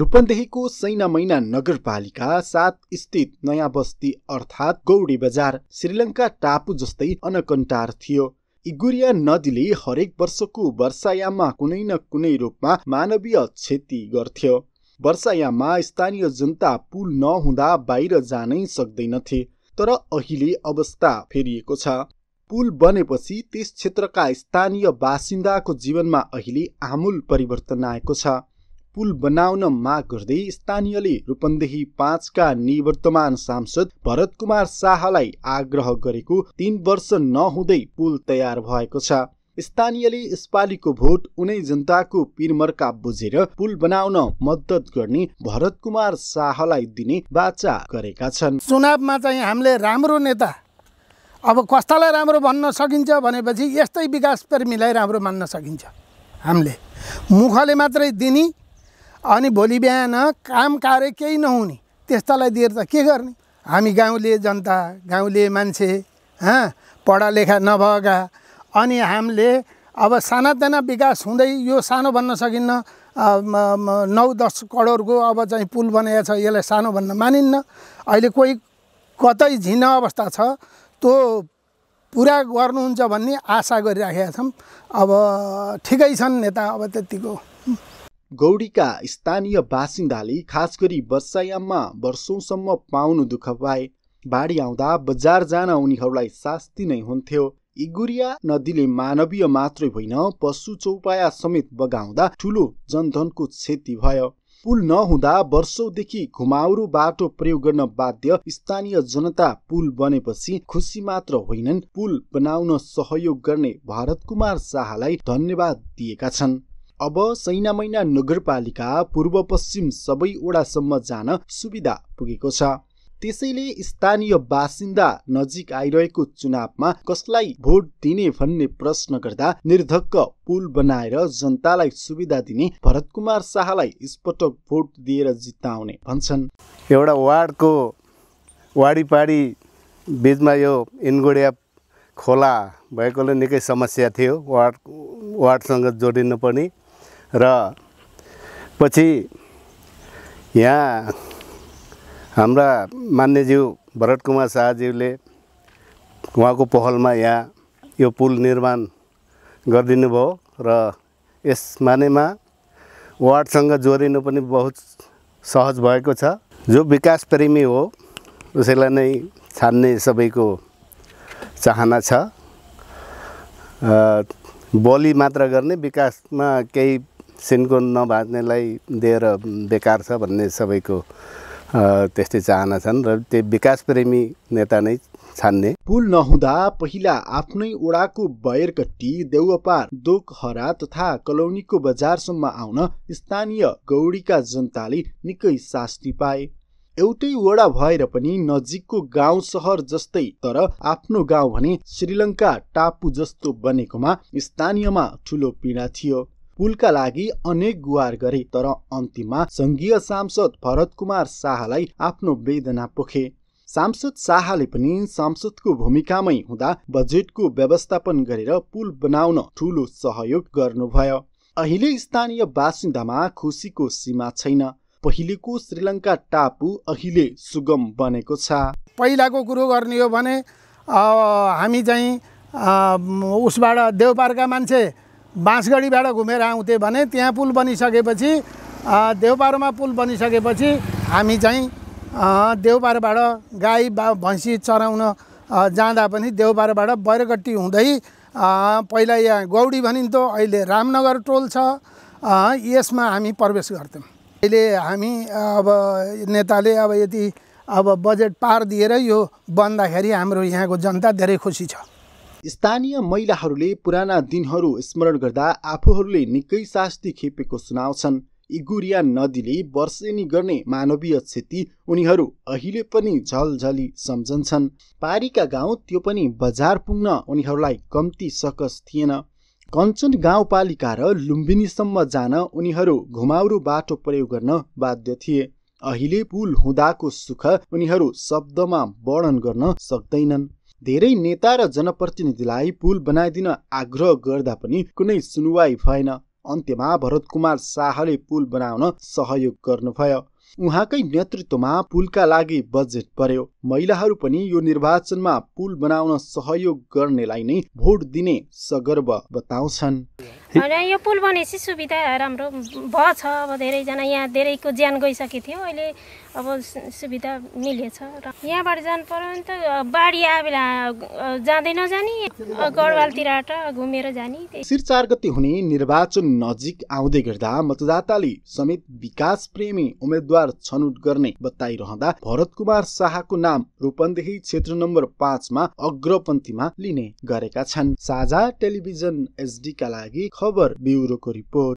रूपन्देहीको सैना मैना नगरपालिका सात स्थित नयाँ बस्ती अर्थात् गौडी बजार श्रीलङ्का टापु जस्तै अनकन्टार थियो इगुरिया नदीले हरेक वर्षको वर्षायाममा कुनै न कुनै रूपमा मानवीय क्षति गर्थ्यो वर्षायाममा स्थानीय जनता पुल नहुँदा बाहिर जानै सक्दैनथे तर अहिले अवस्था फेरिएको छ पुल बनेपछि त्यस क्षेत्रका स्थानीय बासिन्दाको जीवनमा अहिले आमूल परिवर्तन आएको छ पुल बनाउन माग गर्दै स्थानीयले रूपन्देही पाँचका निवर्तमान सांसद भरत कुमार शाहलाई आग्रह गरेको तीन वर्ष नहुँदै पुल तयार भएको छ स्थानीयले यसपालिको भोट उनै जनताको पिरमर्का बुझेर पुल बनाउन मद्दत गर्ने भरत कुमार शाहलाई दिने बाचा गरेका छन् चुनावमा चाहिँ हामीले राम्रो नेता अब कस्तालाई राम्रो भन्न सकिन्छ भनेपछि यस्तै विकास प्रेमीलाई राम्रो मान्न सकिन्छ हामीले मुखले मात्रै दिने अनि भोलि बिहान काम कार्य केही नहुने त्यस्तालाई दिएर त के गर्ने हामी गाउँले जनता गाउँले मान्छे हँ पढालेखा नभएका अनि हामीले अब सानातना विकास हुँदै यो सानो भन्न सकिन्न नौ दस करोडको अब चाहिँ पुल बनाएको छ यसलाई सानो भन्न मानिन्न अहिले कोही कतै झिन अवस्था छ त्यो पुरा गर्नुहुन्छ भन्ने आशा गरिराखेका छौँ अब ठिकै छन् नेता अब त्यतिको गौडीका स्थानीय बासिन्दाले खास गरी वर्षायाममा वर्षौँसम्म पाउनु दुःख पाए बाढी आउँदा बजार जान उनीहरूलाई शास्ति नै हुन्थ्यो इगुरिया नदीले मानवीय मात्रै होइन पशु चौपाया समेत बगाउँदा ठुलो जनधनको क्षति भयो पुल नहुँदा वर्षौंदेखि घुमाउरो बाटो प्रयोग गर्न बाध्य स्थानीय जनता पुल बनेपछि खुसी मात्र होइनन् पुल बनाउन सहयोग गर्ने भारत कुमार शाहलाई धन्यवाद दिएका छन् अब सैनामैना नगरपालिका पूर्व पश्चिम सबै वडासम्म जान सुविधा पुगेको छ त्यसैले स्थानीय बासिन्दा नजिक आइरहेको चुनावमा कसलाई भोट दिने भन्ने प्रश्न गर्दा निर्धक्क पुल बनाएर जनतालाई सुविधा दिने भरत कुमार शाहलाई स्पटक भोट दिएर जिताउने भन्छन् एउटा वार्डको वाडीपाडी बिचमा यो इनगोडिया खोला भएकोले निकै समस्या थियो वार्ड वार्डसँग पनि र पछि यहाँ हाम्रा मान्यज्यू भरत कुमार शाहज्यूले उहाँको पहलमा यहाँ यो पुल निर्माण गरिदिनु भयो र यस मानेमा वार्डसँग जोडिनु पनि बहुत सहज भएको छ जो विकास प्रेमी हो उसैलाई नै छान्ने सबैको चाहना छ बोली मात्र गर्ने विकासमा केही सिन्को नभाज्नेलाई दिएर बेकार छ भन्ने सबैको त्यस्तै चाहना छन् र त्यो विकासप्रेमी नेता नै छान्ने पुल नहुँदा पहिला आफ्नै ओडाको बयरकट्टी देउपार दोकहरा तथा कलौनीको बजारसम्म आउन स्थानीय गौडीका जनताले निकै शास्ति पाए एउटै वडा भएर पनि नजिकको गाउँ सहर जस्तै तर आफ्नो गाउँ भने श्रीलङ्का टापु जस्तो बनेकोमा स्थानीयमा ठुलो पीडा थियो पुलका लागि अनेक गुहार गरे तर अन्तिममा सङ्घीय सांसद भरत कुमार शाहलाई आफ्नो वेदना पोखे सांसद शाहले पनि सांसदको भूमिकामै हुँदा बजेटको व्यवस्थापन गरेर पुल बनाउन ठुलो सहयोग गर्नुभयो अहिले स्थानीय बासिन्दामा खुसीको सीमा छैन पहिलेको श्रीलङ्का टापु अहिले सुगम बनेको छ पहिलाको कुरो गर्ने हो भने हामी चाहिँ उसबाट देवपारका मान्छे बाँसगढीबाट घुमेर आउँथेँ भने त्यहाँ पुल बनिसकेपछि देवपारोमा पुल बनिसकेपछि हामी चाहिँ देवपारोबाट गाई बा भैँसी चराउन जाँदा पनि देवपारोबाट बैरगट्टी हुँदै पहिला यहाँ गौडी भनिन्थ्यो अहिले रामनगर टोल छ यसमा हामी प्रवेश गर्थ्यौँ अहिले हामी अब नेताले अब यति अब बजेट पार दिएर यो बन्दाखेरि हाम्रो यहाँको जनता धेरै खुसी छ स्थानीय महिलाहरूले पुराना दिनहरू स्मरण गर्दा आफूहरूले निकै शास्ति खेपेको सुनाउँछन् इगुरिया नदीले वर्षेनी गर्ने मानवीय क्षति उनीहरू अहिले पनि झलझली सम्झन्छन् पारीका गाउँ त्यो पनि बजार पुग्न उनीहरूलाई कम्ती सकस थिएन कञ्चन गाउँपालिका र लुम्बिनीसम्म जान उनीहरू घुमाउरो बाटो प्रयोग गर्न बाध्य थिए अहिले पुल हुँदाको सुख उनीहरू शब्दमा वर्णन गर्न सक्दैनन् धेरै नेता र जनप्रतिनिधिलाई पुल बनाइदिन आग्रह गर्दा पनि कुनै सुनुवाई भएन अन्त्यमा भरत कुमार शाहले पुल बनाउन सहयोग गर्नुभयो उहाँकै नेतृत्वमा पुलका लागि बजेट पर्यो महिलाहरू पनि यो निर्वाचनमा पुल बनाउन सहयोग गर्नेलाई नै भोट दिने सगर्व बताउँछन् यो पुल बनेपछि सुविधा राम्रो भएछ अब धेरैजना यहाँ धेरैको ज्यान गइसकेको थियो अहिले अब सुविधा मिलेछ र यहाँबाट जानु पर्यो भने त बाढी आए बेला जाँदै नजाने गढवालतिरबाट घुमेर जाने शिर चार गते हुने निर्वाचन नजिक आउँदै गर्दा मतदाताले समेत विकास प्रेमी उम्मेद्वार छनौट गर्ने बताइरहँदा भरत कुमार शाहको नाम नाम रूपन्देही क्षेत्र नम्बर पाँचमा अग्रपन्थीमा लिने गरेका छन् साझा टेलिभिजन एसडीका लागि खबर ब्युरोको रिपोर्ट